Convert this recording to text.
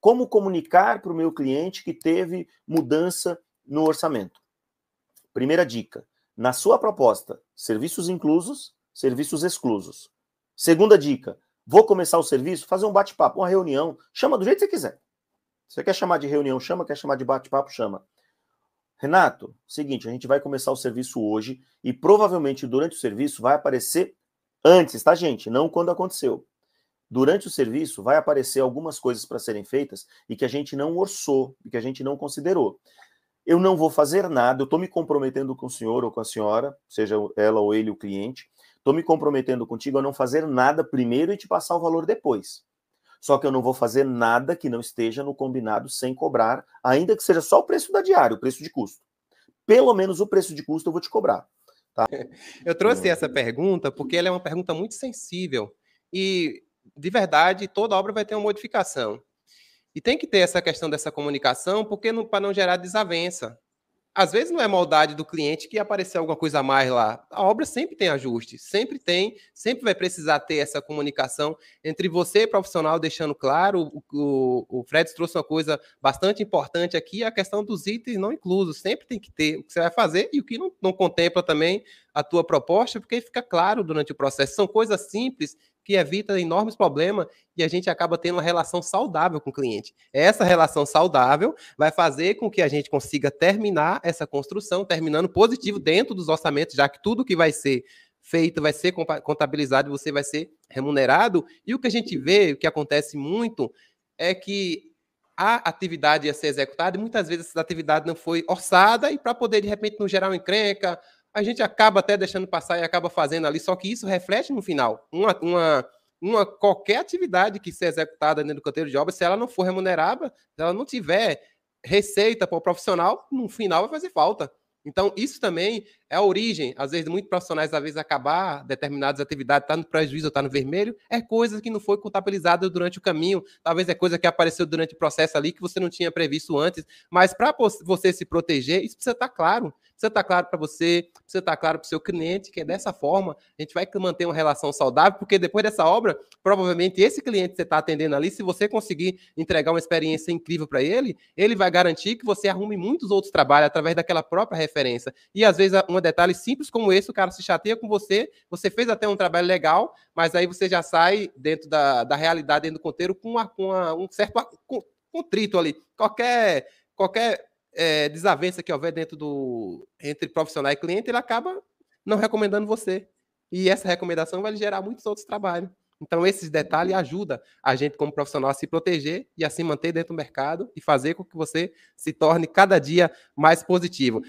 Como comunicar para o meu cliente que teve mudança no orçamento? Primeira dica: na sua proposta, serviços inclusos, serviços exclusos. Segunda dica: vou começar o serviço, fazer um bate-papo, uma reunião, chama do jeito que você quiser. Você quer chamar de reunião, chama, quer chamar de bate-papo, chama. Renato, seguinte, a gente vai começar o serviço hoje e provavelmente durante o serviço vai aparecer antes, tá, gente? Não quando aconteceu durante o serviço vai aparecer algumas coisas para serem feitas e que a gente não orçou, e que a gente não considerou. Eu não vou fazer nada, eu estou me comprometendo com o senhor ou com a senhora, seja ela ou ele o cliente, estou me comprometendo contigo a não fazer nada primeiro e te passar o valor depois. Só que eu não vou fazer nada que não esteja no combinado sem cobrar, ainda que seja só o preço da diária, o preço de custo. Pelo menos o preço de custo eu vou te cobrar. Tá? Eu trouxe é. essa pergunta porque ela é uma pergunta muito sensível. E de verdade, toda obra vai ter uma modificação. E tem que ter essa questão dessa comunicação, porque para não gerar desavença. Às vezes não é maldade do cliente que apareceu alguma coisa a mais lá. A obra sempre tem ajuste, sempre tem, sempre vai precisar ter essa comunicação entre você, profissional, deixando claro. O, o, o Fred trouxe uma coisa bastante importante aqui, a questão dos itens não inclusos. Sempre tem que ter o que você vai fazer e o que não, não contempla também a tua proposta, porque fica claro durante o processo. São coisas simples que evita enormes problemas e a gente acaba tendo uma relação saudável com o cliente. Essa relação saudável vai fazer com que a gente consiga terminar essa construção, terminando positivo dentro dos orçamentos, já que tudo que vai ser feito vai ser contabilizado, você vai ser remunerado. E o que a gente vê, o que acontece muito, é que a atividade ia ser executada e muitas vezes essa atividade não foi orçada e para poder, de repente, não gerar uma encrenca a gente acaba até deixando passar e acaba fazendo ali, só que isso reflete no final. Uma, uma, uma qualquer atividade que seja executada dentro do canteiro de obra, se ela não for remunerada, se ela não tiver receita para o profissional, no final vai fazer falta. Então, isso também é a origem, às vezes, muitos profissionais, às vezes, acabar determinadas atividades, está no prejuízo, está no vermelho, é coisa que não foi contabilizada durante o caminho, talvez é coisa que apareceu durante o processo ali que você não tinha previsto antes, mas para você se proteger, isso precisa estar tá claro. Precisa estar tá claro para você, precisa estar tá claro para o seu cliente, que é dessa forma a gente vai manter uma relação saudável, porque depois dessa obra, provavelmente esse cliente que você está atendendo ali, se você conseguir entregar uma experiência incrível para ele, ele vai garantir que você arrume muitos outros trabalhos através daquela própria referência. E às vezes um detalhe simples como esse, o cara se chateia com você, você fez até um trabalho legal, mas aí você já sai dentro da, da realidade, dentro do conteúdo, com, uma, com uma, um certo contrito ali. Qualquer, qualquer é, desavença que houver dentro do entre profissional e cliente, ele acaba não recomendando você. E essa recomendação vai gerar muitos outros trabalhos. Então, esses detalhes ajudam a gente, como profissional, a se proteger e a se manter dentro do mercado e fazer com que você se torne cada dia mais positivo.